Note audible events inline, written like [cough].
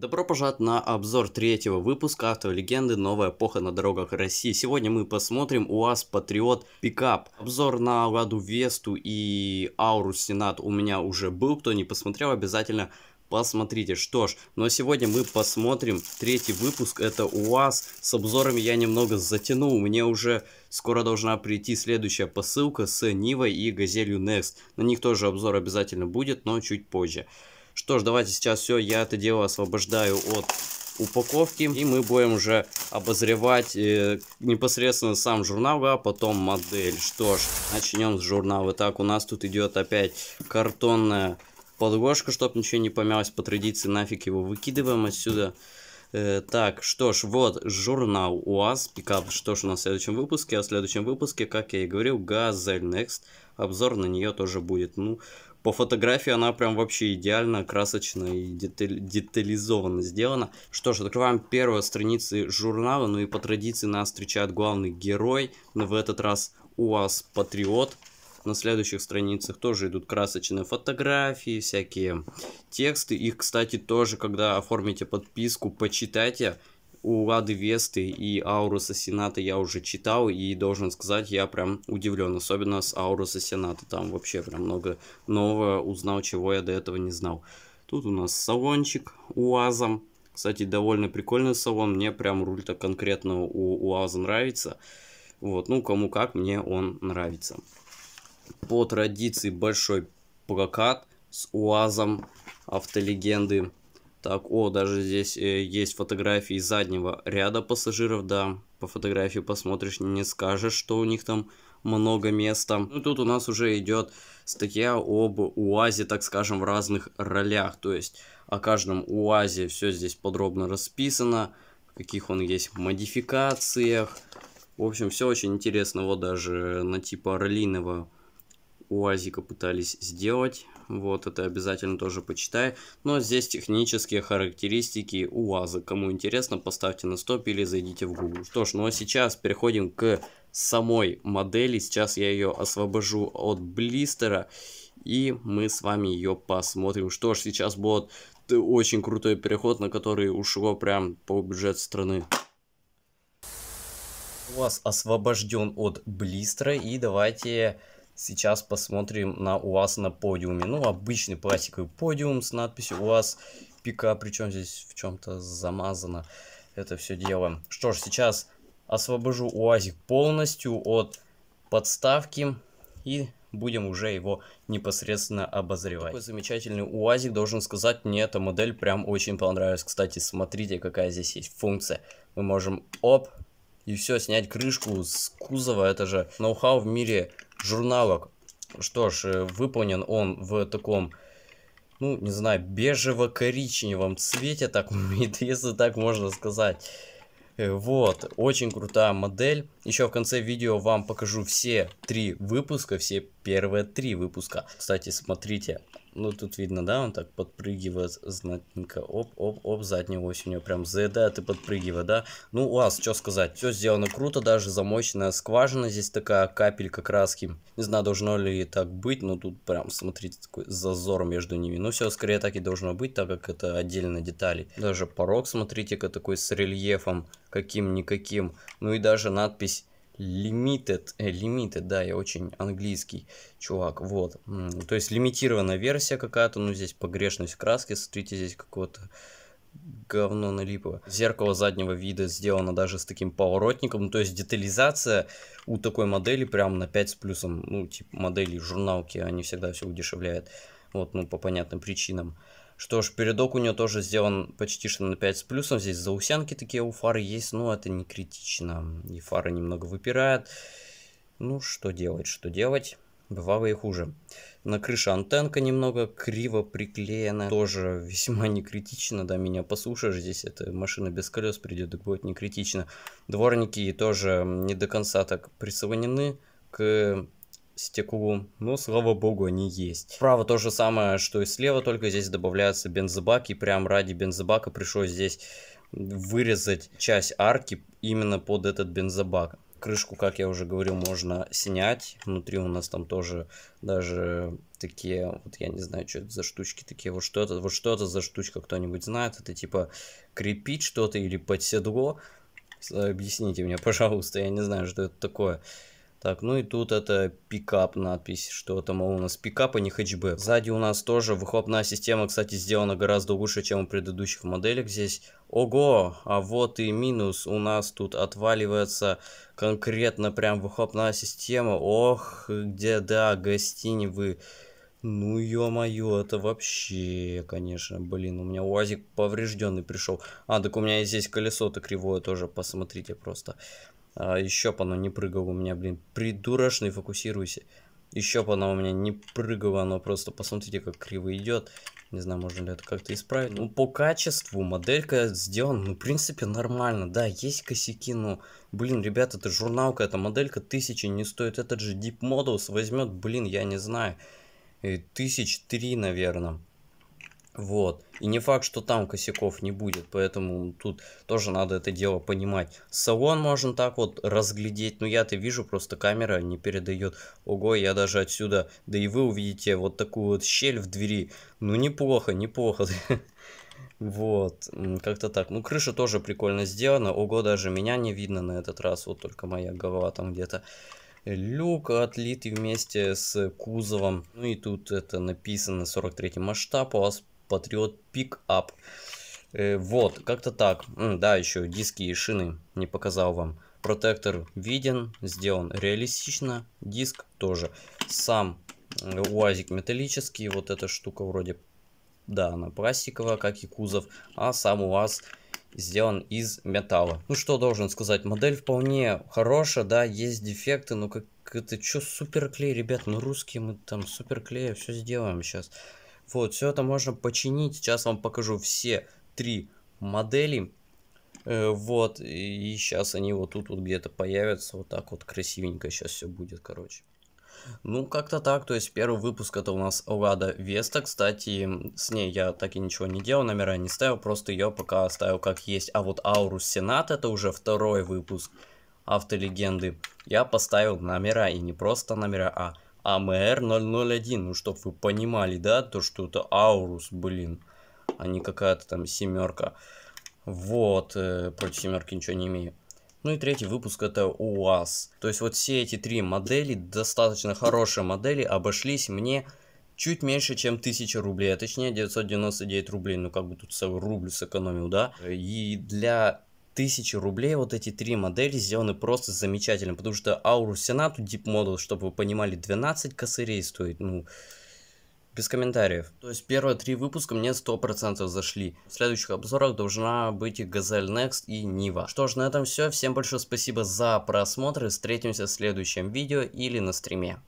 Добро пожаловать на обзор третьего выпуска «Автолегенды. Новая эпоха на дорогах России». Сегодня мы посмотрим УАЗ Патриот Пикап. Обзор на Ладу Весту и Ауру Сенат у меня уже был. Кто не посмотрел, обязательно посмотрите. Что ж, но ну а сегодня мы посмотрим третий выпуск. Это УАЗ. С обзорами я немного затянул. Мне уже скоро должна прийти следующая посылка с Нивой и Газелью Next. На них тоже обзор обязательно будет, но чуть позже. Что ж, давайте сейчас все, я это дело освобождаю от упаковки. И мы будем уже обозревать э, непосредственно сам журнал, а потом модель. Что ж, начнем с журнала. Так, у нас тут идет опять картонная подложка, чтобы ничего не помялось. По традиции нафиг его выкидываем отсюда. Э, так, что ж, вот журнал УАЗ, пикап, что ж у нас в следующем выпуске, а в следующем выпуске, как я и говорил, Газель Next, обзор на нее тоже будет, ну, по фотографии она прям вообще идеально, красочно и деталь, детализованно сделана. Что ж, открываем первую страницы журнала, ну и по традиции нас встречает главный герой, но ну, в этот раз у УАЗ Патриот. На следующих страницах тоже идут красочные фотографии, всякие тексты. Их, кстати, тоже, когда оформите подписку, почитайте у Лады Весты и Ауруса Сената я уже читал, и должен сказать, я прям удивлен, особенно с Ауруса Сената. Там вообще прям много нового узнал, чего я до этого не знал. Тут у нас салончик УАЗом. Кстати, довольно прикольный салон, мне прям руль-то конкретно у УАЗа нравится. Вот, ну кому как, мне он нравится. По традиции большой плакат с УАЗом автолегенды так, о, даже здесь э, есть фотографии заднего ряда пассажиров, да. По фотографии посмотришь, не скажешь, что у них там много места. Ну, тут у нас уже идет статья об УАЗе, так скажем, в разных ролях. То есть о каждом УАЗе все здесь подробно расписано, в каких он есть модификациях. В общем, все очень интересно, вот даже на типа ролиного УАЗика пытались сделать. Вот это обязательно тоже почитай. Но здесь технические характеристики УАЗа. Кому интересно, поставьте на стоп или зайдите в Google. Что ж, ну а сейчас переходим к самой модели. Сейчас я ее освобожу от блистера. И мы с вами ее посмотрим. Что ж, сейчас будет очень крутой переход, на который ушло прям по бюджет страны. У вас освобожден от блистера. И давайте Сейчас посмотрим на УАЗ на подиуме. Ну, обычный пластиковый подиум с надписью УАЗ пика, причем здесь в чем-то замазано это все дело. Что ж, сейчас освобожу УАЗик полностью от подставки и будем уже его непосредственно обозревать. Такой замечательный УАЗик, должен сказать, мне эта модель прям очень понравилась. Кстати, смотрите, какая здесь есть функция. Мы можем, оп, и все, снять крышку с кузова, это же ноу-хау в мире журналок. Что ж, э, выполнен он в таком, ну, не знаю, бежево-коричневом цвете, так, [laughs] если так можно сказать. Э, вот, очень крутая модель. Еще в конце видео вам покажу все три выпуска, все первые три выпуска. Кстати, смотрите, ну тут видно, да, он так подпрыгивает знатненько, оп-оп-оп, задняя ось у него прям заедает и подпрыгивает, да. Ну, у вас, что сказать, все сделано круто, даже замоченная скважина здесь такая, капелька краски. Не знаю, должно ли так быть, но тут прям, смотрите, такой зазор между ними. Ну, все, скорее так и должно быть, так как это отдельно детали. Даже порог, смотрите-ка, такой с рельефом, каким-никаким. Ну и даже надпись Limited, э, Limited, да, я очень английский чувак, вот. То есть лимитированная версия какая-то, ну здесь погрешность краски, смотрите, здесь какое-то говно налипло. Зеркало заднего вида сделано даже с таким поворотником, то есть детализация у такой модели прям на 5 с плюсом, ну типа модели журналки, они всегда все удешевляют, вот, ну по понятным причинам. Что ж, передок у нее тоже сделан почти что на 5 с плюсом. Здесь заусянки такие у фары есть, но это не критично. И фары немного выпирают. Ну, что делать, что делать. Бывало и хуже. На крыше антенка немного криво приклеена. Тоже весьма не критично, да, меня послушаешь. Здесь эта машина без колес придет, так будет не критично. Дворники тоже не до конца так прислонены к стеклу, но ну, слава богу они есть. Справа то же самое, что и слева, только здесь добавляются бензобаки, прям ради бензобака пришлось здесь вырезать часть арки именно под этот бензобак. Крышку, как я уже говорил, можно снять. Внутри у нас там тоже даже такие, вот я не знаю, что это за штучки такие. Вот что это, вот что это за штучка, кто-нибудь знает? Это типа крепить что-то или под седло. Объясните мне, [laughs] пожалуйста, я не знаю, что это такое. Так, ну и тут это пикап надпись, что это, мол, у нас пикап, а не хэтчбэк. Сзади у нас тоже выхлопная система, кстати, сделана гораздо лучше, чем у предыдущих моделек здесь. Ого, а вот и минус, у нас тут отваливается конкретно прям выхлопная система. Ох, где, да, гостиневы. Ну, ё-моё, это вообще, конечно, блин, у меня УАЗик поврежденный пришел. А, так у меня здесь колесо-то кривое тоже, посмотрите просто. А, еще оно не прыгало у меня, блин. Придурочный, фокусируйся. Еще оно у меня не прыгало, оно просто, посмотрите, как криво идет. Не знаю, можно ли это как-то исправить. Ну, по качеству моделька сделана, ну, в принципе, нормально. Да, есть косяки, но, блин, ребята, это журналка, эта моделька тысячи не стоит. Этот же Deep Models возьмет, блин, я не знаю, э, тысяч три, наверное. Вот. И не факт, что там косяков не будет, поэтому тут тоже надо это дело понимать. Салон можно так вот разглядеть, но я-то вижу, просто камера не передает. Ого, я даже отсюда. Да и вы увидите вот такую вот щель в двери. Ну, неплохо, неплохо. [laughs] Вот, как-то так. Ну, крыша тоже прикольно сделана. Ого, даже меня не видно на этот раз. Вот только моя голова там где-то. Люк отлитый вместе с кузовом. Ну и тут это написано 43 масштаб. У вас Патриот пикап. Е, вот, как-то так. М, да, еще диски и шины не показал вам. Протектор виден, сделан реалистично. Диск тоже. Сам э, УАЗик металлический. Вот эта штука вроде, да, она пластиковая, как и кузов. А сам УАЗ сделан из металла. Ну что должен сказать, модель вполне хорошая, да, есть дефекты, но как это что суперклей, ребят, мы ну русские, мы там суперклея все сделаем сейчас. Вот, все это можно починить. Сейчас вам покажу все три модели. Э, вот, и сейчас они вот тут вот где-то появятся, вот так вот красивенько сейчас все будет, короче. Ну, как-то так, то есть первый выпуск это у нас Лада Веста, кстати, с ней я так и ничего не делал, номера не ставил, просто ее пока оставил как есть. А вот Аурус Сенат это уже второй выпуск автолегенды, я поставил номера, и не просто номера, а АМР-001, ну, чтобы вы понимали, да, то, что это Аурус, блин, а не какая-то там семерка. Вот, э, против семерки ничего не имею. Ну и третий выпуск это УАЗ. То есть вот все эти три модели, достаточно хорошие модели, обошлись мне чуть меньше, чем 1000 рублей, а точнее 999 рублей, ну как бы тут целый рубль сэкономил, да. И для тысячи рублей вот эти три модели сделаны просто замечательно, потому что Aurus Senato Deep Model, чтобы вы понимали, 12 косарей стоит, ну, без комментариев. То есть первые три выпуска мне 100% зашли. В следующих обзорах должна быть и Газель Next и Нива. Что ж, на этом все. Всем большое спасибо за просмотр и встретимся в следующем видео или на стриме.